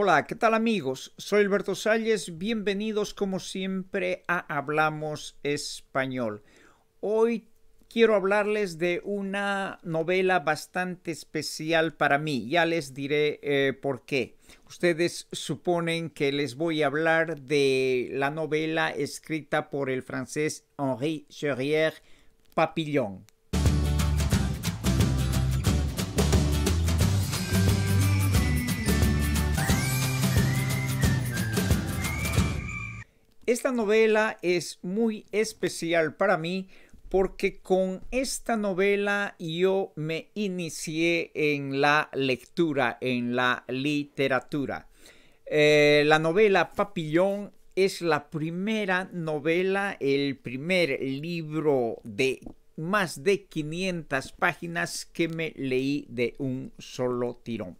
Hola, ¿qué tal amigos? Soy Alberto Salles, bienvenidos como siempre a Hablamos Español. Hoy quiero hablarles de una novela bastante especial para mí, ya les diré eh, por qué. Ustedes suponen que les voy a hablar de la novela escrita por el francés Henri Cherrier, Papillon. Esta novela es muy especial para mí porque con esta novela yo me inicié en la lectura, en la literatura. Eh, la novela Papillón es la primera novela, el primer libro de más de 500 páginas que me leí de un solo tirón.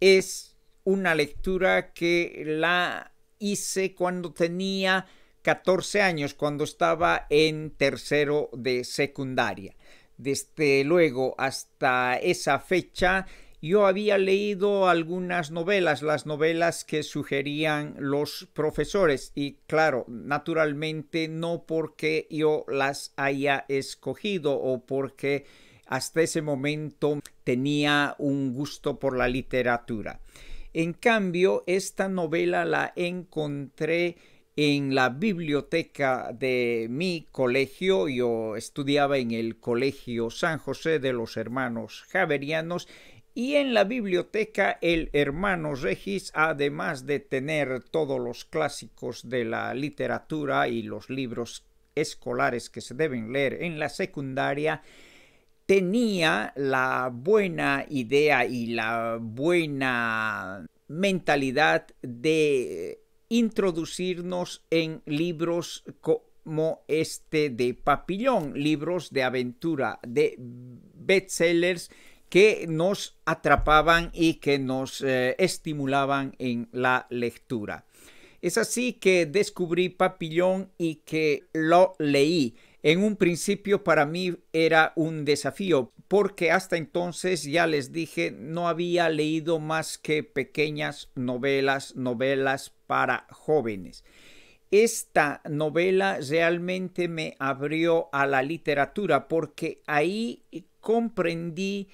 Es una lectura que la hice cuando tenía 14 años, cuando estaba en tercero de secundaria. Desde luego hasta esa fecha yo había leído algunas novelas, las novelas que sugerían los profesores y claro, naturalmente no porque yo las haya escogido o porque hasta ese momento tenía un gusto por la literatura. En cambio, esta novela la encontré en la biblioteca de mi colegio. Yo estudiaba en el Colegio San José de los Hermanos Javerianos y en la biblioteca el hermano Regis, además de tener todos los clásicos de la literatura y los libros escolares que se deben leer en la secundaria, tenía la buena idea y la buena mentalidad de introducirnos en libros como este de Papillón, libros de aventura, de bestsellers que nos atrapaban y que nos eh, estimulaban en la lectura. Es así que descubrí Papillón y que lo leí. En un principio para mí era un desafío porque hasta entonces ya les dije no había leído más que pequeñas novelas, novelas para jóvenes. Esta novela realmente me abrió a la literatura porque ahí comprendí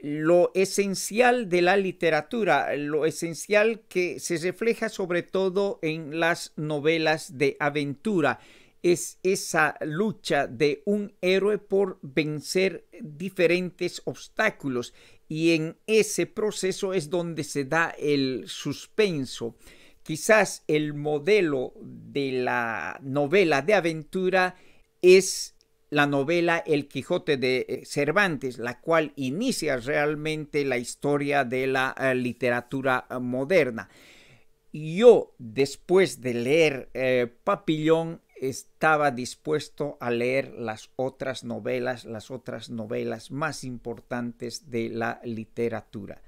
lo esencial de la literatura, lo esencial que se refleja sobre todo en las novelas de aventura es esa lucha de un héroe por vencer diferentes obstáculos y en ese proceso es donde se da el suspenso. Quizás el modelo de la novela de aventura es la novela El Quijote de eh, Cervantes, la cual inicia realmente la historia de la eh, literatura eh, moderna yo después de leer Papillón estaba dispuesto a leer las otras novelas, las otras novelas más importantes de la literatura.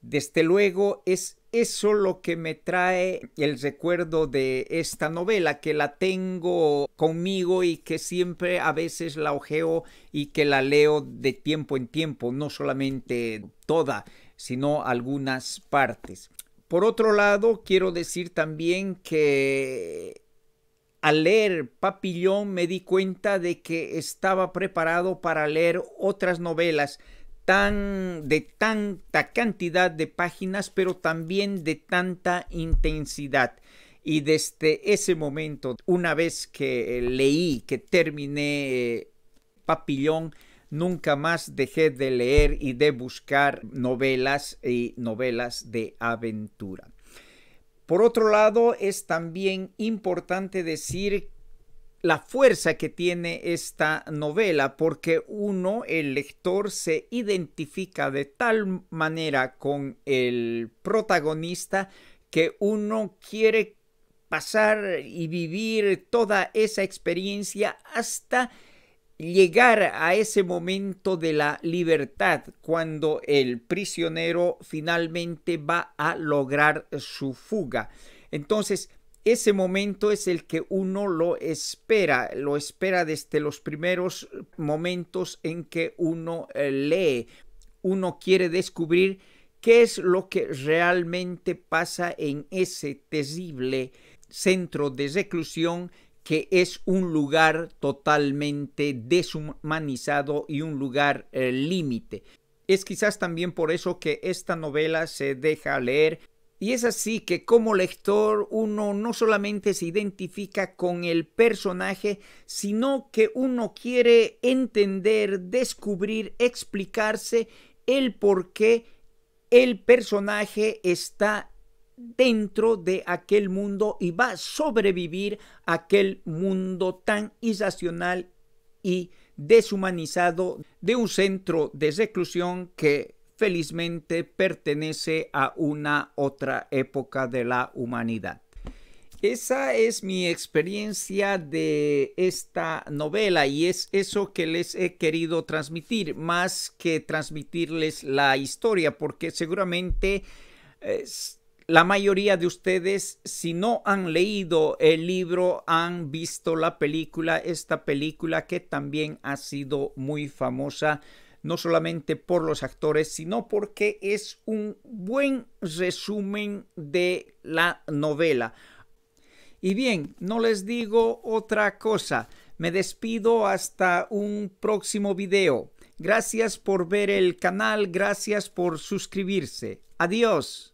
Desde luego es eso lo que me trae el recuerdo de esta novela, que la tengo conmigo y que siempre a veces la ojeo y que la leo de tiempo en tiempo, no solamente toda, sino algunas partes. Por otro lado, quiero decir también que al leer Papillón me di cuenta de que estaba preparado para leer otras novelas tan de tanta cantidad de páginas, pero también de tanta intensidad. Y desde ese momento, una vez que leí, que terminé eh, Papillón, nunca más dejé de leer y de buscar novelas y novelas de aventura. Por otro lado, es también importante decir la fuerza que tiene esta novela, porque uno, el lector, se identifica de tal manera con el protagonista que uno quiere pasar y vivir toda esa experiencia hasta llegar a ese momento de la libertad cuando el prisionero finalmente va a lograr su fuga. Entonces, ese momento es el que uno lo espera, lo espera desde los primeros momentos en que uno eh, lee. Uno quiere descubrir qué es lo que realmente pasa en ese terrible centro de reclusión que es un lugar totalmente deshumanizado y un lugar eh, límite. Es quizás también por eso que esta novela se deja leer y es así que como lector uno no solamente se identifica con el personaje, sino que uno quiere entender, descubrir, explicarse el por qué el personaje está dentro de aquel mundo y va a sobrevivir aquel mundo tan irracional y deshumanizado de un centro de reclusión que felizmente pertenece a una otra época de la humanidad. Esa es mi experiencia de esta novela y es eso que les he querido transmitir, más que transmitirles la historia, porque seguramente... Eh, la mayoría de ustedes, si no han leído el libro, han visto la película, esta película que también ha sido muy famosa, no solamente por los actores, sino porque es un buen resumen de la novela. Y bien, no les digo otra cosa. Me despido hasta un próximo video. Gracias por ver el canal, gracias por suscribirse. Adiós.